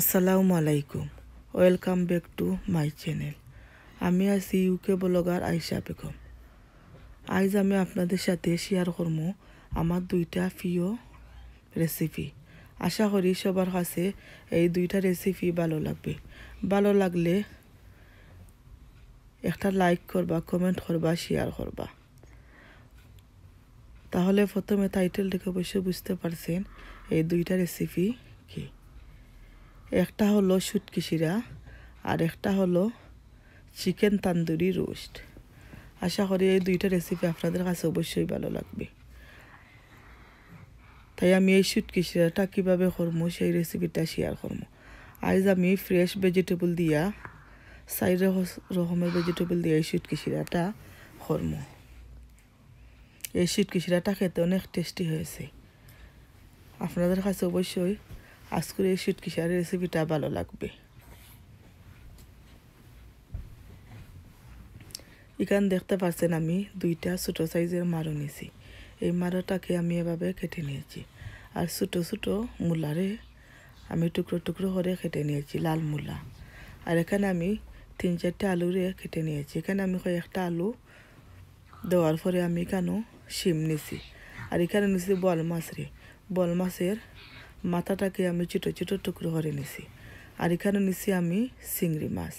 আসসালামু আলাইকুম welcome back to my channel আমি আছি ইউকে ব্লগার আয়সা বেগম আজ আমি আপনাদের সাথে শেয়ার করব আমার দুইটা প্রিয় রেসিপি আশা করি সবার কাছে এই দুইটা রেসিপি ভালো লাগবে ভালো লাগলে একটা লাইক করবা কমেন্ট করবা শেয়ার করবা তাহলে প্রথমে টাইটেল দেখে বসে বুঝতে পারছেন এই দুইটা রেসিপি কী একটা হলো সুটকি শিরা আর একটা হলো চিকেন তান্দুরি রোস্ট আশা করি এই দুইটা রেসিপি আপনাদের কাছে অবশ্যই ভালো লাগবে তাই আমি এই সুটকি শিরাটা কীভাবে করবো সেই রেসিপিটা শেয়ার করবো আজ আমি ফ্রেশ ভেজিটেবল দিয়া সাইড রকমের ভেজিটেবল দিয়ে এই সুটকি শিরাটা করবো এই সুটকি শিরাটা খেতে অনেক টেস্টি হয়েছে আপনাদের কাছে অবশ্যই আজকের এই শুটকি শাড়ির রেসিপিটা ভালো লাগবে এখান দেখতে পাচ্ছেন আমি দুইটা ছোটো সাইজের মারো নিয়েছি এই মারোটাকে আমি এভাবে কেটে নিয়েছি আর ছোটো ছোটো মূলারে আমি টুকরো টুকরো করে কেটে নিয়েছি লাল মূলা আর এখানে আমি তিন চারটে আলুরে কেটে নিয়েছি এখানে আমি একটা আলু দেওয়ার পরে আমি কেন শিম নিছি আর এখানে নিছি বল মাছ রে বল মাছের মাথাটাকে আমি ছোটো ছোটো টুকরো করে নিছি আর এখানে নিছি আমি চিংড়ি মাছ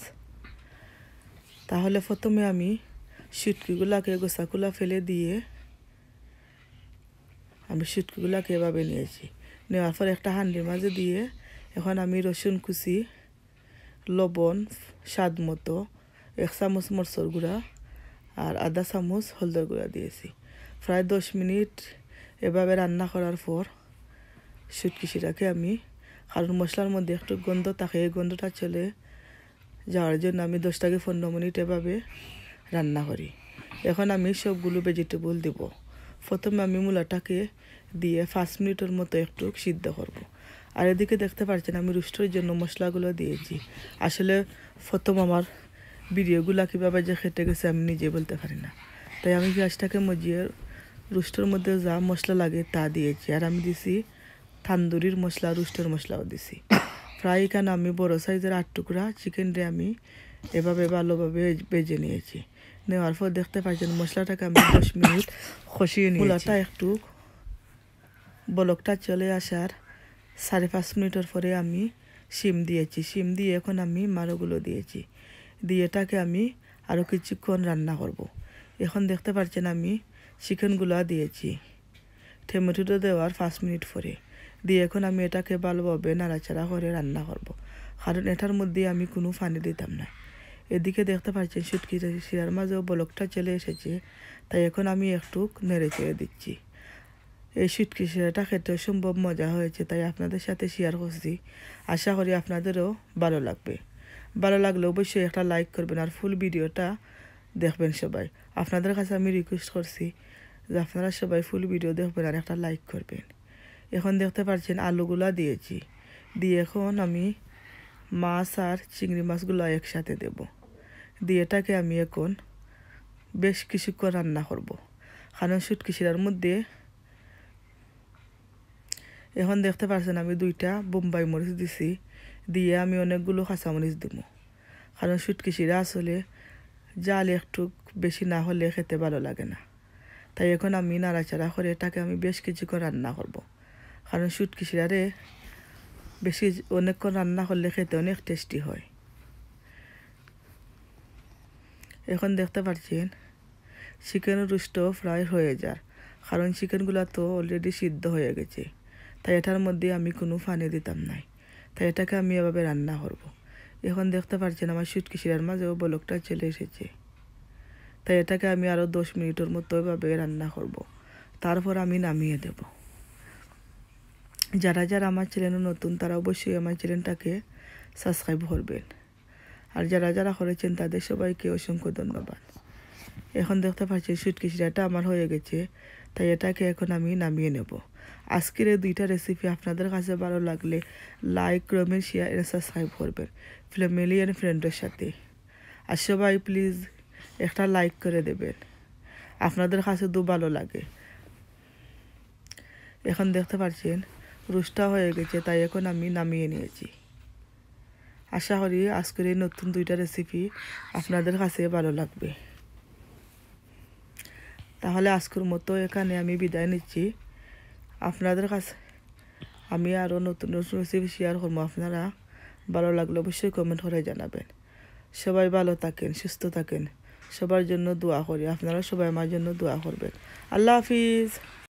তাহলে প্রথমে আমি সুটকিগুলাকে গোসাকুলা ফেলে দিয়ে আমি সুটকিগুলাকে এভাবে নিয়েছি নেওয়ার পর একটা হান্ডির মাঝে দিয়ে এখন আমি রসুন কুচি লবণ স্বাদ মতো এক চামচ মরসর গুঁড়া আর আধা চামচ হলদার গুঁড়া দিয়েছি প্রায় দশ মিনিট এভাবে রান্না করার পর সুটকি রাখে আমি কারণ মশলার মধ্যে একটু গন্ধ থাকে এই গন্ধটা চলে যাওয়ার জন্য আমি দশটাকে পনেরো মিনিট এভাবে রান্না করি এখন আমি সবগুলো ভেজিটেবল দেব প্রথমে আমি মূলাটাকে দিয়ে পাঁচ মিনিটের মতো একটু সিদ্ধ করব। আর এদিকে দেখতে পাচ্ছেন আমি রুস্টের জন্য মশলাগুলো দিয়েছি আসলে প্রথম আমার ভিডিওগুলা কীভাবে যে খেটে গেছে আমি নিজে বলতে পারি না তাই আমি গ্যাসটাকে মজিয়ে রুষ্টের মধ্যে যা মশলা লাগে তা দিয়েছি আর আমি দিছি তান্দুরির মশলা রুস্টের মশলাও দিছি ফ্রাই এখানে আমি বড় সাইজের আট টুকরা চিকেন রে আমি এভাবে ভালোভাবে বেজে নিয়েছি নেওয়ার পর দেখতে পাচ্ছেন মশলাটাকে আমি দশ মিনিট খসিয়ে নিই মশলাটা একটু বলকটা চলে আসার সাড়ে পাঁচ মিনিটের পরে আমি সিম দিয়েছি শিম দিয়ে এখন আমি মারোগুলো দিয়েছি দিয়ে এটাকে আমি আরও কিছুক্ষণ রান্না করব। এখন দেখতে পাচ্ছেন আমি চিকেনগুলো দিয়েছি টমেটোটা দেওয়ার পাঁচ মিনিট পরে দিয়ে এখন আমি এটাকে ভালোভাবে নাড়াচাড়া করে রান্না করব। কারণ এটার মধ্যে আমি কোনো ফানি দিতাম না এদিকে দেখতে পাচ্ছেন সুটকি শিরার মাঝেও বলকটা চলে এসেছে তাই এখন আমি একটু নেড়ে চেড়ে দিচ্ছি এই সুটকি শিরাটা খেতেও সম্ভব মজা হয়েছে তাই আপনাদের সাথে শেয়ার করছি আশা করি আপনাদেরও ভালো লাগবে ভালো লাগলে অবশ্যই একটা লাইক করবেন আর ফুল ভিডিওটা দেখবেন সবাই আপনাদের কাছে আমি রিকোয়েস্ট করছি যে আপনারা সবাই ফুল ভিডিও দেখবেন আর একটা লাইক করবেন এখন দেখতে পাচ্ছেন আলুগুলা দিয়েছি দিয়ে এখন আমি মাছ আর চিংড়ি মাছগুলো একসাথে দেব দিয়ে এটাকে আমি এখন বেশ কিছুক্ষণ রান্না করব কারণ শুটকি শিরার মধ্যে এখন দেখতে পাচ্ছেন আমি দুইটা বোম্বাই মরিচ দিছি দিয়ে আমি অনেকগুলো মরিচ দিব কারণ শুটকি শিরা আসলে জাল একটু বেশি না হলে খেতে ভালো লাগে না তাই এখন আমি নাড়াচাড়া করে এটাকে আমি বেশ কিছুক্ষণ রান্না করবো কারণ শুটকি শিরারে বেশি অনেকক্ষণ রান্না করলে খেতে অনেক টেস্টি হয় এখন দেখতে পাচ্ছেন চিকেন রুস্ট ফ্রাই হয়ে যায় কারণ চিকেনগুলো তো অলরেডি সিদ্ধ হয়ে গেছে তাই এটার মধ্যে আমি কোনো ফানি দিতাম নাই তাই এটাকে আমি এভাবে রান্না করব। এখন দেখতে পাচ্ছেন আমার শুটকি শিরার মাঝেও বলকটা চলে এসেছে তাই এটাকে আমি আরও দশ মিনিটের মতো এভাবে রান্না করব। তারপর আমি নামিয়ে দেবো যারা যারা আমার চ্যানেলে নতুন তারা অবশ্যই আমার চ্যানেলটাকে সাবস্ক্রাইব করবেন আর যারা যারা করেছেন তাদের সবাইকে অসংখ্য ধন্যবাদ এখন দেখতে পাচ্ছি সুটকি সেটা আমার হয়ে গেছে তাই এটাকে এখন আমি নামিয়ে নেব আজকের এই দুইটা রেসিপি আপনাদের কাছে ভালো লাগলে লাইক কমেন্ট শেয়ার এ সাবস্ক্রাইব করবেন ফ্যামিলি অ্যান্ড ফ্রেন্ডের সাথে আর সবাই প্লিজ একটা লাইক করে দেবেন আপনাদের কাছে দু ভালো লাগে এখন দেখতে পাচ্ছেন রুষ্টা হয়ে গেছে তাই এখন আমি নামিয়ে নিয়েছি আশা করি আজকের এই নতুন দুইটা রেসিপি আপনাদের কাছে ভালো লাগবে তাহলে আজকের মতো এখানে আমি বিদায় নিচ্ছি আপনাদের কাছে আমি আরও নতুন নতুন রেসিপি শেয়ার করবো আপনারা ভালো লাগলে অবশ্যই কমেন্ট করে জানাবেন সবাই ভালো থাকেন সুস্থ থাকেন সবার জন্য দোয়া করি আপনারা সবাই আমার জন্য দোয়া করবেন আল্লাহ হাফিজ